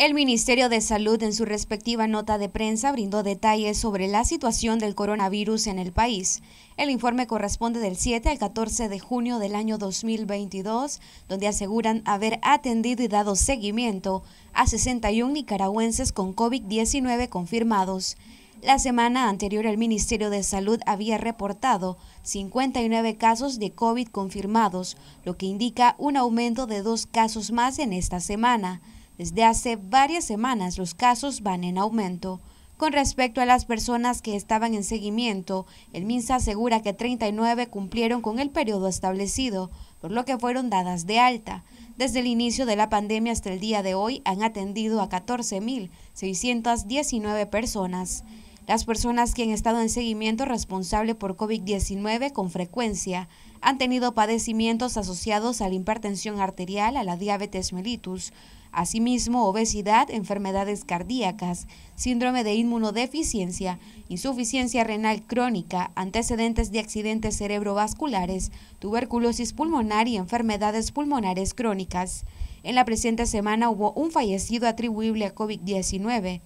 El Ministerio de Salud en su respectiva nota de prensa brindó detalles sobre la situación del coronavirus en el país. El informe corresponde del 7 al 14 de junio del año 2022, donde aseguran haber atendido y dado seguimiento a 61 nicaragüenses con COVID-19 confirmados. La semana anterior el Ministerio de Salud había reportado 59 casos de COVID confirmados, lo que indica un aumento de dos casos más en esta semana. Desde hace varias semanas los casos van en aumento. Con respecto a las personas que estaban en seguimiento, el MINSA asegura que 39 cumplieron con el periodo establecido, por lo que fueron dadas de alta. Desde el inicio de la pandemia hasta el día de hoy han atendido a 14.619 personas. Las personas que han estado en seguimiento responsable por COVID-19 con frecuencia han tenido padecimientos asociados a la hipertensión arterial, a la diabetes mellitus, asimismo obesidad, enfermedades cardíacas, síndrome de inmunodeficiencia, insuficiencia renal crónica, antecedentes de accidentes cerebrovasculares, tuberculosis pulmonar y enfermedades pulmonares crónicas. En la presente semana hubo un fallecido atribuible a COVID-19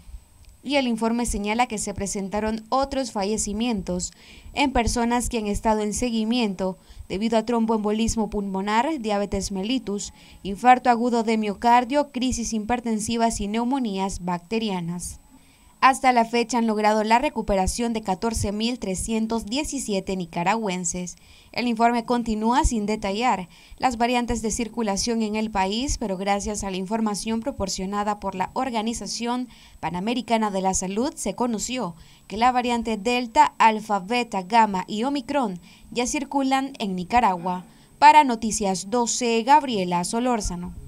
y el informe señala que se presentaron otros fallecimientos en personas que han estado en seguimiento debido a tromboembolismo pulmonar, diabetes mellitus, infarto agudo de miocardio, crisis hipertensivas y neumonías bacterianas. Hasta la fecha han logrado la recuperación de 14.317 nicaragüenses. El informe continúa sin detallar las variantes de circulación en el país, pero gracias a la información proporcionada por la Organización Panamericana de la Salud se conoció que la variante Delta, Alfa, Beta, Gamma y Omicron ya circulan en Nicaragua. Para Noticias 12, Gabriela Solórzano.